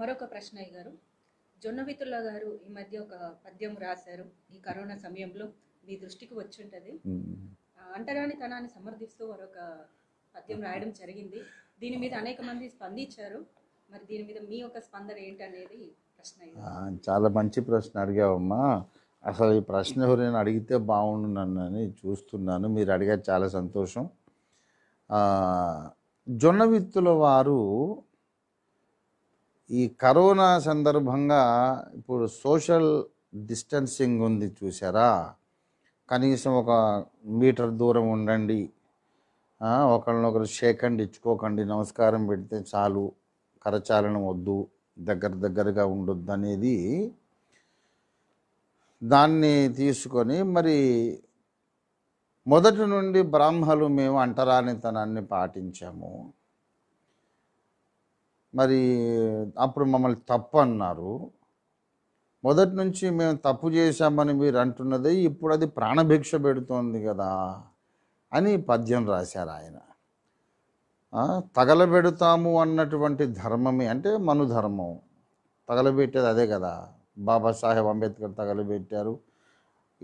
మరొక ప్రశ్న గారు విత్తుల గారు ఈ మధ్య ఒక పద్యం రాశారు ఈ కరోనా సమయంలో మీ దృష్టికి వచ్చి ఉంటుంది అంటరాని తనాన్ని సమర్థిస్తూ మరొక పద్యం రాయడం జరిగింది దీని మీద అనేక మంది స్పందించారు మరి దీని మీద మీ యొక్క స్పందన ఏంటనేది ప్రశ్న చాలా మంచి ప్రశ్న అడిగావమ్మా అసలు ఈ ప్రశ్న ఎవరైనా అడిగితే బాగుండు నన్ను అని చూస్తున్నాను మీరు అడిగారు చాలా సంతోషం జొన్న విత్తుల వారు ఈ కరోనా సందర్భంగా ఇప్పుడు సోషల్ డిస్టెన్సింగ్ ఉంది చూసారా కనీసం ఒక మీటర్ దూరం ఉండండి ఒకరినొకరు షేక్ అండ్ ఇచ్చుకోకండి నమస్కారం పెడితే చాలు కరచాలనం వద్దు దగ్గర దగ్గరగా ఉండొద్దు అనేది దాన్ని తీసుకొని మరి మొదటి నుండి బ్రాహ్మలు మేము అంటరానితనాన్ని పాటించాము మరి అప్పుడు మమ్మల్ని తప్పు అన్నారు మొదటి నుంచి మేము తప్పు చేశామని మీరు అంటున్నది ఇప్పుడు అది ప్రాణభిక్ష పెడుతోంది కదా అని పద్యం రాశారు ఆయన తగలబెడతాము అన్నటువంటి ధర్మమే అంటే మనుధర్మం తగలబెట్టేది అదే కదా బాబాసాహెబ్ అంబేద్కర్ తగలబెట్టారు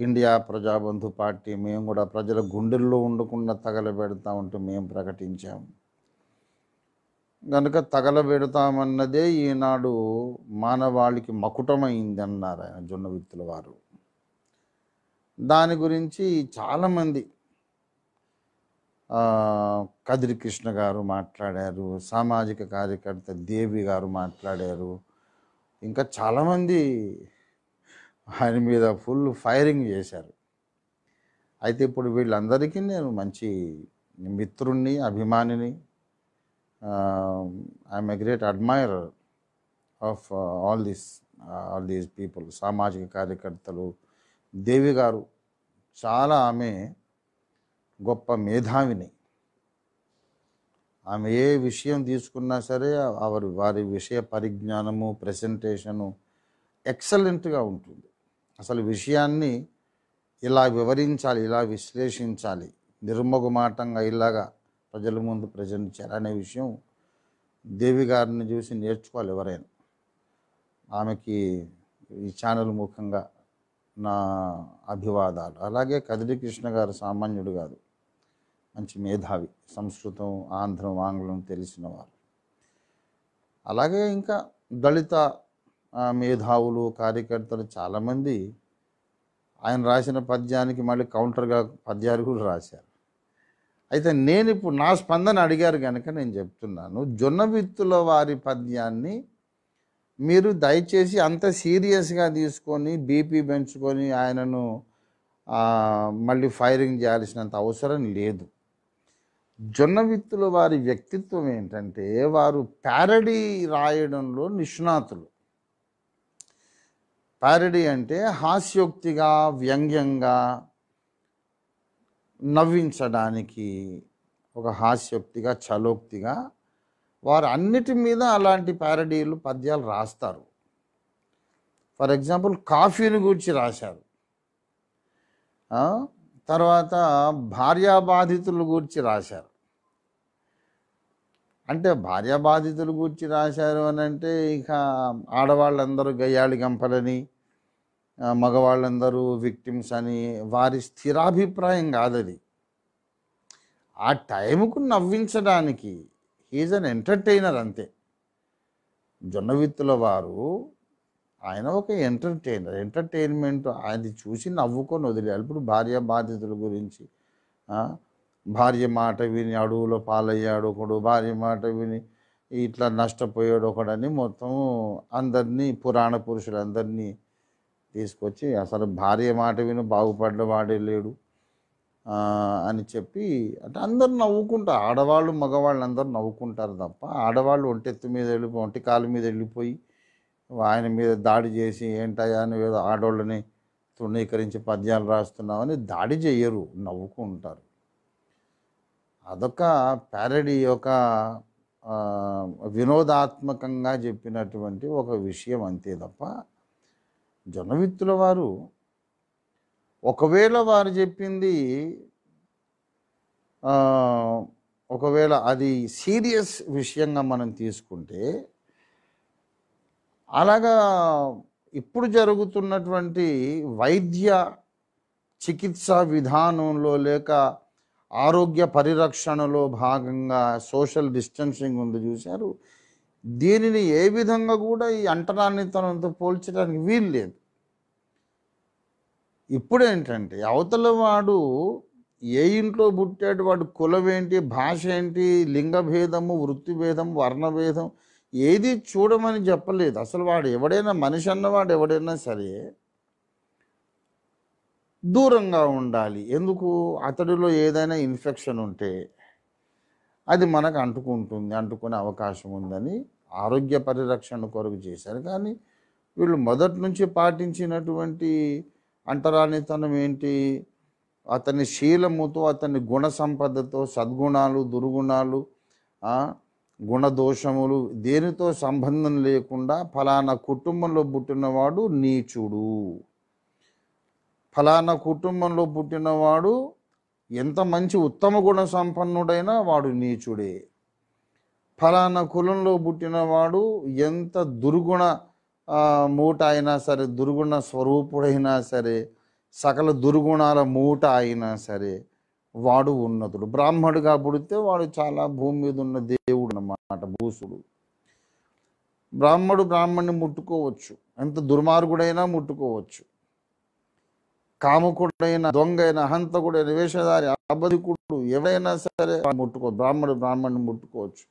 ఇండియా ప్రజాబంధు పార్టీ మేము కూడా ప్రజల గుండెల్లో ఉండకుండా తగలబెడతా ఉంటూ మేము ప్రకటించాము గనుక తగలబెడతామన్నదే ఈనాడు మానవాళికి మకుటమైంది అన్నారు ఆయన జొన్న విత్తుల వారు దాని గురించి చాలామంది కదిరి కృష్ణ గారు మాట్లాడారు సామాజిక కార్యకర్త దేవి గారు మాట్లాడారు ఇంకా చాలామంది ఆయన మీద ఫుల్ ఫైరింగ్ చేశారు అయితే ఇప్పుడు వీళ్ళందరికీ నేను మంచి మిత్రుణ్ణి అభిమానిని I'm a great admirer of all these all these people సామాజిక కార్యకర్తలు దేవి గారు చాలా ఆమె గొప్ప మేధావిని ఆమె ఏ విషయం తీసుకున్నా సరే వారి వారి విషయ పరిజ్ఞానము ప్రజెంటేషను ఎక్సలెంట్గా ఉంటుంది అసలు విషయాన్ని ఇలా వివరించాలి ఇలా విశ్లేషించాలి నిర్మగుమాటంగా ఇలాగా ప్రజల ముందు ప్రజనించారు అనే విషయం దేవి గారిని చూసి నేర్చుకోవాలి ఎవరైనా ఆమెకి ఈ ఛానల్ ముఖంగా నా అభివాదాలు అలాగే కదిరి కృష్ణ గారు సామాన్యుడు కాదు మంచి మేధావి సంస్కృతం ఆంధ్రం ఆంగ్లం తెలిసిన వారు అలాగే ఇంకా దళిత మేధావులు కార్యకర్తలు చాలామంది ఆయన రాసిన పద్యానికి మళ్ళీ కౌంటర్గా పద్యాలు కూడా రాశారు అయితే నేను ఇప్పుడు నా స్పందన అడిగారు కనుక నేను చెప్తున్నాను జొన్న విత్తుల వారి పద్యాన్ని మీరు దయచేసి అంత సీరియస్గా తీసుకొని బీపీ పెంచుకొని ఆయనను మళ్ళీ ఫైరింగ్ చేయాల్సినంత అవసరం లేదు జొన్న విత్తుల వారి వ్యక్తిత్వం ఏంటంటే వారు ప్యారడీ రాయడంలో నిష్ణాతులు ప్యారడీ అంటే హాస్యోక్తిగా వ్యంగ్యంగా నవ్వించడానికి ఒక హాస్యోక్తిగా చలోక్తిగా వారు అన్నిటి మీద అలాంటి ప్యారడీలు పద్యాలు రాస్తారు ఫర్ ఎగ్జాంపుల్ కాఫీని గురించి రాశారు తర్వాత భార్యాబాధితుల గురించి రాశారు అంటే భార్యాబాధితుల గురించి రాశారు అని అంటే ఇక ఆడవాళ్ళందరూ గయ్యాళి గంపలని మగవాళ్ళందరూ విక్టిమ్స్ అని వారి స్థిరాభిప్రాయం కాదది ఆ టైంకు నవ్వించడానికి హీజ్ అన్ ఎంటర్టైనర్ అంతే జొన్నవిత్తుల వారు ఆయన ఒక ఎంటర్టైనర్ ఎంటర్టైన్మెంట్ ఆయన చూసి నవ్వుకొని వదిలేదు ఇప్పుడు భార్య బాధితుల గురించి భార్య మాట విని అడవులో పాలయ్యాడు ఒకడు భార్య మాట విని ఇట్లా నష్టపోయాడు ఒకడని మొత్తం అందరినీ పురాణ పురుషులందరినీ తీసుకొచ్చి అసలు భార్య మాట విను బాగుపడ్డ వాడే లేడు అని చెప్పి అంటే అందరు నవ్వుకుంటారు ఆడవాళ్ళు మగవాళ్ళు అందరూ నవ్వుకుంటారు తప్ప ఆడవాళ్ళు ఒంటెత్తు మీద వెళ్ళిపోయి ఒంటి కాలు మీద వెళ్ళిపోయి ఆయన మీద దాడి చేసి ఏంటయ్యా అని ఏదో ఆడవాళ్ళని తృణీకరించి పద్యాలు రాస్తున్నామని దాడి చేయరు నవ్వుకుంటారు అదొక ప్యారడీ ఒక వినోదాత్మకంగా చెప్పినటువంటి ఒక విషయం అంతే తప్ప జనవిత్తుల వారు ఒకవేళ వారు చెప్పింది ఒకవేళ అది సీరియస్ విషయంగా మనం తీసుకుంటే అలాగా ఇప్పుడు జరుగుతున్నటువంటి వైద్య చికిత్స విధానంలో లేక ఆరోగ్య పరిరక్షణలో భాగంగా సోషల్ డిస్టెన్సింగ్ ఉంది చూశారు దీనిని ఏ విధంగా కూడా ఈ అంటరానితనంతో పోల్చడానికి వీలు లేదు ఇప్పుడు ఏంటంటే అవతల వాడు ఏ ఇంట్లో పుట్టాడు వాడు కులం ఏంటి భాష ఏంటి లింగభేదము వృత్తిభేదం వర్ణభేదం ఏది చూడమని చెప్పలేదు అసలు వాడు ఎవడైనా మనిషి అన్నవాడు ఎవడైనా సరే దూరంగా ఉండాలి ఎందుకు అతడిలో ఏదైనా ఇన్ఫెక్షన్ ఉంటే అది మనకు అంటుకుంటుంది అంటుకునే అవకాశం ఉందని ఆరోగ్య పరిరక్షణ కొరకు చేశారు కానీ వీళ్ళు మొదటి నుంచి పాటించినటువంటి అంటరానితనం ఏంటి అతని శీలముతో అతని గుణ సంపదతో సద్గుణాలు దుర్గుణాలు గుణదోషములు దేనితో సంబంధం లేకుండా ఫలానా కుటుంబంలో పుట్టినవాడు నీచుడు ఫలానా కుటుంబంలో పుట్టినవాడు ఎంత మంచి ఉత్తమ గుణ సంపన్నుడైనా వాడు నీచుడే ఫలానా కులంలో పుట్టినవాడు ఎంత దుర్గుణ మూట అయినా సరే దుర్గుణ స్వరూపుడైనా సరే సకల దుర్గుణాల మూట అయినా సరే వాడు ఉన్నతుడు బ్రాహ్మడుగా పుడితే వాడు చాలా భూమి మీద ఉన్న దేవుడు అన్నమాట భూసుడు బ్రాహ్మడు బ్రాహ్మణ్ణి ముట్టుకోవచ్చు ఎంత దుర్మార్గుడైనా ముట్టుకోవచ్చు కాముకుడైన దొంగైన అహంతకుడైన వేషధారి అబధికుడు ఎవరైనా సరే ముట్టుకో బ్రాహ్మడు బ్రాహ్మణ్ణి ముట్టుకోవచ్చు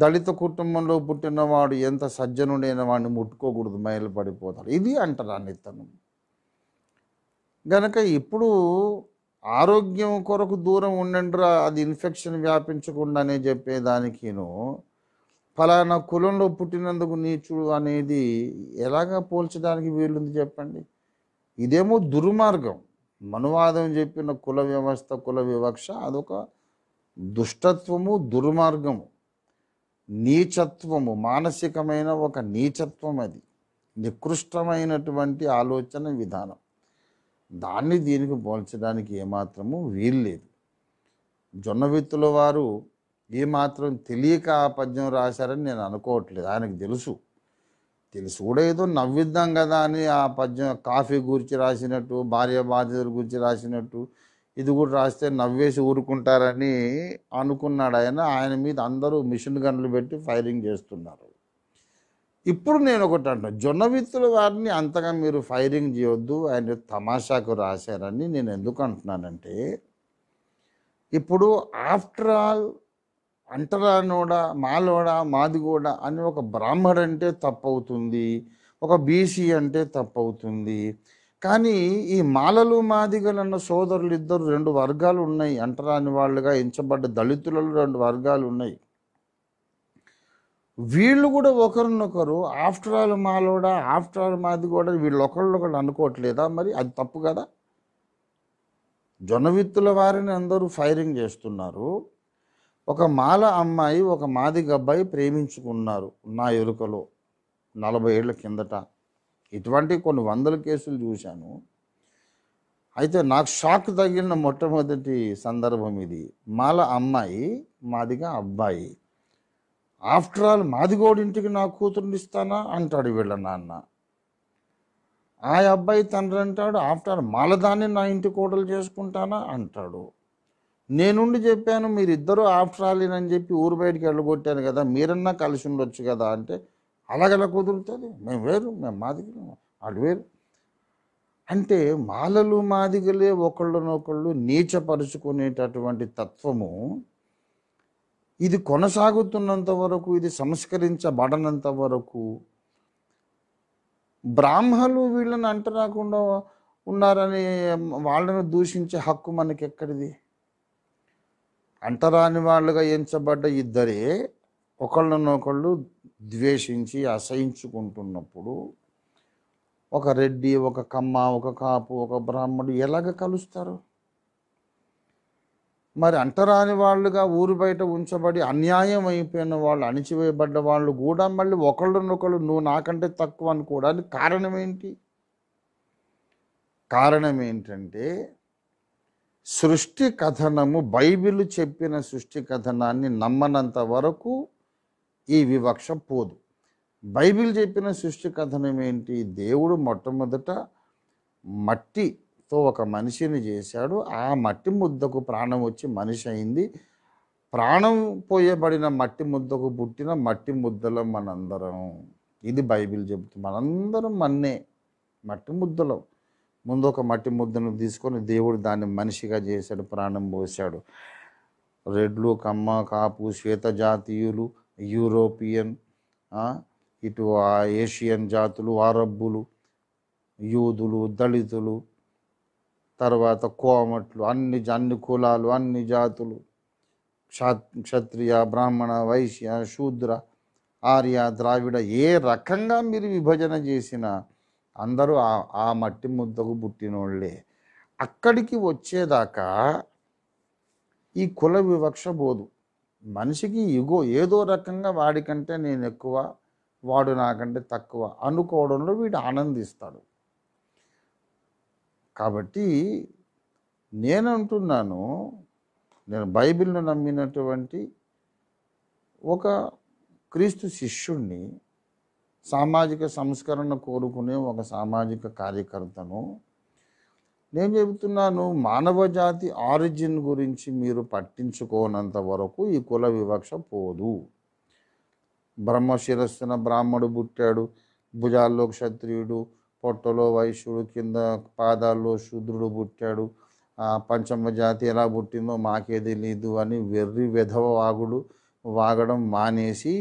దళిత కుటుంబంలో పుట్టినవాడు ఎంత సజ్జనుడైన వాడిని ముట్టుకోకూడదు పడిపోతాడు ఇది అంటారు ఇతను గనక ఇప్పుడు ఆరోగ్యం కొరకు దూరం ఉండండిరా అది ఇన్ఫెక్షన్ వ్యాపించకుండానే చెప్పేదానికిను ఫలానా కులంలో పుట్టినందుకు నీచుడు అనేది ఎలాగ పోల్చడానికి వీలుంది చెప్పండి ఇదేమో దుర్మార్గం మనువాదం చెప్పిన కుల వ్యవస్థ కుల వివక్ష అదొక దుష్టత్వము దుర్మార్గము నీచత్వము మానసికమైన ఒక నీచత్వం అది నికృష్టమైనటువంటి ఆలోచన విధానం దాన్ని దీనికి పోల్చడానికి ఏమాత్రము వీల్లేదు జొన్నవిత్తుల వారు ఏమాత్రం తెలియక ఆ పద్యం రాశారని నేను అనుకోవట్లేదు ఆయనకు తెలుసు తెలుసు కూడా ఏదో నవ్విద్దాం కదా అని ఆ పద్యం కాఫీ గురించి రాసినట్టు భార్య బాధితుల గురించి రాసినట్టు ఇది కూడా రాస్తే నవ్వేసి ఊరుకుంటారని అనుకున్నాడు ఆయన ఆయన మీద అందరూ మిషన్ గన్లు పెట్టి ఫైరింగ్ చేస్తున్నారు ఇప్పుడు నేను ఒకటి అంటున్నా జొన్న విత్తుల వారిని అంతగా మీరు ఫైరింగ్ చేయొద్దు ఆయన తమాషాకు రాశారని నేను ఎందుకు అంటున్నానంటే ఇప్పుడు ఆఫ్టర్ ఆల్ అంటరానోడా మాలోడ మాదిగూడ అని ఒక బ్రాహ్మడు అంటే తప్పవుతుంది ఒక బీసీ అంటే తప్పవుతుంది కానీ ఈ మాలలు మాదిగలు అన్న సోదరులు ఇద్దరు రెండు వర్గాలు ఉన్నాయి అంటరాని వాళ్ళుగా ఎంచబడ్డ దళితులలో రెండు వర్గాలు ఉన్నాయి వీళ్ళు కూడా ఒకరినొకరు ఆఫ్టర్ ఆల్ మాలోడా ఆఫ్టర్ ఆల్ మాది కూడా వీళ్ళు ఒకళ్ళొకళ్ళు అనుకోవట్లేదా మరి అది తప్పు కదా జొనవిత్తుల వారిని అందరూ ఫైరింగ్ చేస్తున్నారు ఒక మాల అమ్మాయి ఒక మాదిగ అబ్బాయి ప్రేమించుకున్నారు నా ఎరుకలో నలభై ఏళ్ళ కిందట ఇటువంటి కొన్ని వందల కేసులు చూశాను అయితే నాకు షాక్ తగిలిన మొట్టమొదటి సందర్భం ఇది మాల అమ్మాయి మాదిగా అబ్బాయి ఆఫ్టర్ ఆల్ మాదిగోడింటికి నా ఇస్తానా అంటాడు వీళ్ళ నాన్న ఆ అబ్బాయి తండ్రి అంటాడు ఆఫ్టర్ ఆల్ మాలదాన్ని నా ఇంటి కోడలు చేసుకుంటానా అంటాడు నేనుండి చెప్పాను మీరిద్దరూ ఆఫ్టర్ ఆల్ అని చెప్పి ఊరు బయటికి వెళ్ళగొట్టాను కదా మీరన్నా కలిసి ఉండొచ్చు కదా అంటే అలాగలా కుదురుతుంది మేము వేరు మేము మాదిగలు వాళ్ళు వేరు అంటే మాలలు మాదిగలే ఒకళ్ళనొకళ్ళు నీచపరుచుకునేటటువంటి తత్వము ఇది కొనసాగుతున్నంత వరకు ఇది సంస్కరించబడనంత వరకు బ్రాహ్మలు వీళ్ళని అంటరాకుండా ఉన్నారని వాళ్ళను దూషించే హక్కు మనకి ఎక్కడిది అంటరాని వాళ్ళుగా ఎంచబడ్డ ఇద్దరే ఒకళ్ళనొకళ్ళు ద్వేషించి అసహించుకుంటున్నప్పుడు ఒక రెడ్డి ఒక కమ్మ ఒక కాపు ఒక బ్రాహ్మడు ఎలాగ కలుస్తారు మరి అంటరాని వాళ్ళుగా ఊరు బయట ఉంచబడి అన్యాయం అయిపోయిన వాళ్ళు అణిచివేయబడ్డ వాళ్ళు కూడా మళ్ళీ ఒకళ్ళనొకళ్ళు నువ్వు నాకంటే తక్కువ అనుకోవడానికి కారణం ఏంటి కారణం ఏంటంటే సృష్టి కథనము బైబిల్ చెప్పిన సృష్టి కథనాన్ని నమ్మనంత వరకు ఈ వివక్ష పోదు బైబిల్ చెప్పిన సృష్టి కథనం ఏంటి దేవుడు మొట్టమొదట మట్టితో ఒక మనిషిని చేశాడు ఆ మట్టి ముద్దకు ప్రాణం వచ్చి మనిషి అయింది ప్రాణం పోయబడిన మట్టి ముద్దకు పుట్టిన మట్టి ముద్దలం మనందరం ఇది బైబిల్ చెబుతుంది మనందరం మన్నే మట్టి ముద్దలం ముందు ఒక మట్టి ముద్దను తీసుకొని దేవుడు దాన్ని మనిషిగా చేశాడు ప్రాణం పోసాడు రెడ్లు కమ్మ కాపు శ్వేత జాతీయులు యూరోపియన్ ఇటు ఏషియన్ జాతులు అరబ్బులు యూదులు దళితులు తర్వాత కోమట్లు అన్ని అన్ని కులాలు అన్ని జాతులు క్షత్రియ బ్రాహ్మణ వైశ్య శూద్ర ఆర్య ద్రావిడ ఏ రకంగా మీరు విభజన చేసినా అందరూ ఆ మట్టి ముద్దకు పుట్టినోళ్ళే అక్కడికి వచ్చేదాకా ఈ కుల వివక్ష పోదు మనిషికి ఇగో ఏదో రకంగా వాడికంటే నేను ఎక్కువ వాడు నాకంటే తక్కువ అనుకోవడంలో వీడు ఆనందిస్తాడు కాబట్టి నేనంటున్నాను నేను బైబిల్ను నమ్మినటువంటి ఒక క్రీస్తు శిష్యుణ్ణి సామాజిక సంస్కరణ కోరుకునే ఒక సామాజిక కార్యకర్తను నేను చెబుతున్నాను మానవ జాతి ఆరిజిన్ గురించి మీరు పట్టించుకోనంత వరకు ఈ కుల వివక్ష పోదు బ్రహ్మశిరస్సున బ్రాహ్మడు పుట్టాడు భుజాల్లో క్షత్రియుడు పొట్టలో వైశ్యుడు కింద పాదాల్లో శూద్రుడు పుట్టాడు పంచమ జాతి ఎలా పుట్టిందో మాకే తెలియదు అని వెర్రి విధవ వాగుడు వాగడం మానేసి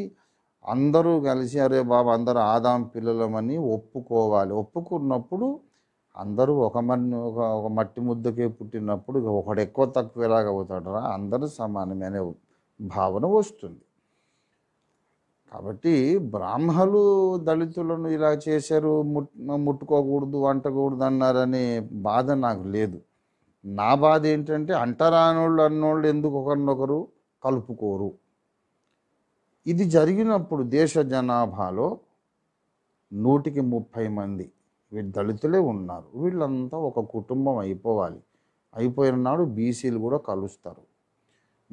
అందరూ కలిసి అరే బాబు అందరూ ఆదాం పిల్లలమని ఒప్పుకోవాలి ఒప్పుకున్నప్పుడు అందరూ ఒక మన్ని ఒక ఒక మట్టి ముద్దకే పుట్టినప్పుడు ఒకడు ఎక్కువ తక్కువ ఎలాగ అవుతాడరా అందరూ సమానమైన భావన వస్తుంది కాబట్టి బ్రాహ్మలు దళితులను ఇలా చేశారు ముట్టుకోకూడదు అంటకూడదు అన్నారనే బాధ నాకు లేదు నా బాధ ఏంటంటే అంటరానోళ్ళు అన్నోళ్ళు ఎందుకు ఒకరినొకరు కలుపుకోరు ఇది జరిగినప్పుడు దేశ జనాభాలో నూటికి ముప్పై మంది వీళ్ళు దళితులే ఉన్నారు వీళ్ళంతా ఒక కుటుంబం అయిపోవాలి అయిపోయిన నాడు బీసీలు కూడా కలుస్తారు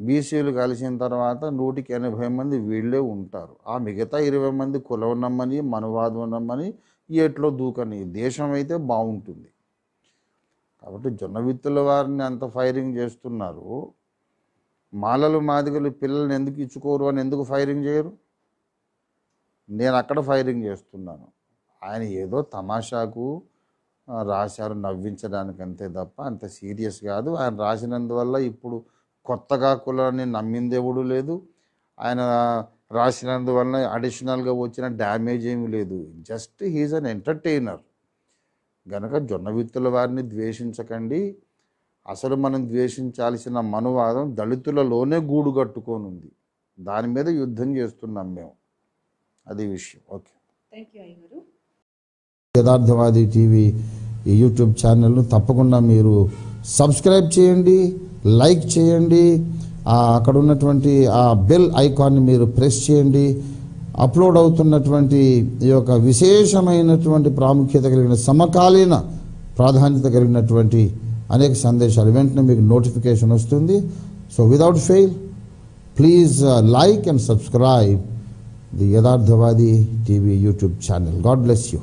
బీసీలు కలిసిన తర్వాత నూటికి ఎనభై మంది వీళ్ళే ఉంటారు ఆ మిగతా ఇరవై మంది కులం నమ్మని మనవాదం నమ్మని ఎట్లో దూకని దేశం అయితే బాగుంటుంది కాబట్టి జొన్న విత్తుల వారిని అంత ఫైరింగ్ చేస్తున్నారు మాలలు మాదిగలు పిల్లల్ని ఎందుకు ఇచ్చుకోరు అని ఎందుకు ఫైరింగ్ చేయరు నేను అక్కడ ఫైరింగ్ చేస్తున్నాను ఆయన ఏదో తమాషాకు రాశారు నవ్వించడానికి అంతే తప్ప అంత సీరియస్ కాదు ఆయన రాసినందువల్ల ఇప్పుడు కొత్తగా కులాన్ని నమ్మిందేవుడు లేదు ఆయన రాసినందువల్ల అడిషనల్గా వచ్చిన డ్యామేజ్ ఏమి లేదు జస్ట్ హీజ్ అన్ ఎంటర్టైనర్ గనక జొన్న విత్తుల వారిని ద్వేషించకండి అసలు మనం ద్వేషించాల్సిన మనువాదం దళితులలోనే గూడు కట్టుకొని ఉంది దాని మీద యుద్ధం చేస్తున్నాం మేము అది విషయం okay thank you Yatharthavadi TV YouTube ఛానల్ను తప్పకుండా మీరు సబ్స్క్రైబ్ చేయండి లైక్ చేయండి అక్కడ ఉన్నటువంటి ఆ బెల్ ఐకాన్ని మీరు ప్రెస్ చేయండి అప్లోడ్ అవుతున్నటువంటి ఈ యొక్క విశేషమైనటువంటి ప్రాముఖ్యత కలిగిన సమకాలీన ప్రాధాన్యత కలిగినటువంటి అనేక సందేశాలు వెంటనే మీకు నోటిఫికేషన్ వస్తుంది so without fail please like and subscribe the Yatharthavadi TV YouTube channel God bless you